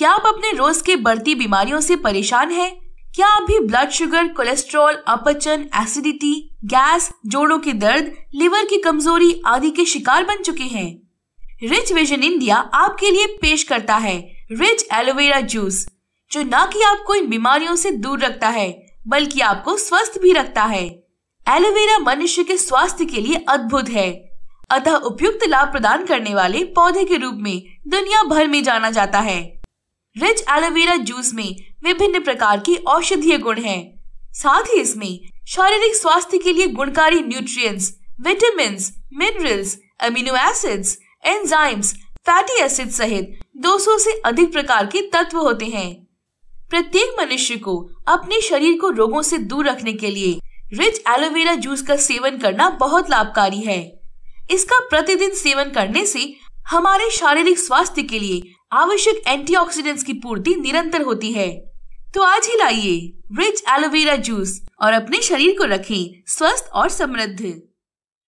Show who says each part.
Speaker 1: क्या आप अपने रोज के बढ़ती बीमारियों से परेशान हैं? क्या आप भी ब्लड शुगर कोलेस्ट्रॉल अपचन एसिडिटी गैस जोड़ों के दर्द लिवर की कमजोरी आदि के शिकार बन चुके हैं रिच विजन इंडिया आपके लिए पेश करता है रिच एलोवेरा जूस जो न कि आपको इन बीमारियों से दूर रखता है बल्कि आपको स्वस्थ भी रखता है एलोवेरा मनुष्य के स्वास्थ्य के लिए अद्भुत है अतः उपयुक्त लाभ प्रदान करने वाले पौधे के रूप में दुनिया भर में जाना जाता है रिच एलोवेरा जूस में विभिन्न प्रकार के औषधीय गुण हैं साथ ही इसमें शारीरिक स्वास्थ्य के लिए गुणकारी nutrients, vitamin minerals amino acids enzymes fatty acid सहित 200 से अधिक प्रकार के तत्व होते हैं प्रत्येक मनुष्य को अपने शरीर को रोगों से दूर रखने के लिए रिच एलोवेरा जूस का सेवन करना बहुत लाभकारी है इसका प्रतिदिन सेवन करने से हमारे शारीरिक स्वास्थ्य के लिए आवश्यक एंटीऑक्सीडेंट्स की पूर्ति निरंतर होती है तो आज ही लाइए रिच एलोवेरा जूस और अपने शरीर को रखें स्वस्थ और समृद्ध